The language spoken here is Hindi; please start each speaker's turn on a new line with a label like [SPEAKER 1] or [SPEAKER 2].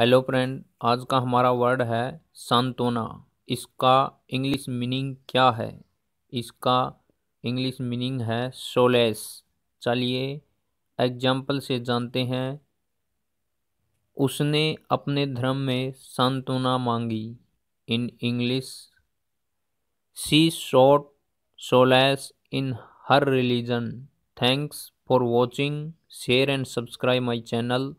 [SPEAKER 1] हेलो फ्रेंड आज का हमारा वर्ड है सांत्वना इसका इंग्लिश मीनिंग क्या है इसका इंग्लिश मीनिंग है सोलेस चलिए एग्जाम्पल से जानते हैं उसने अपने धर्म में सांत्वना मांगी in English she sought solace in her religion thanks for watching share and subscribe my channel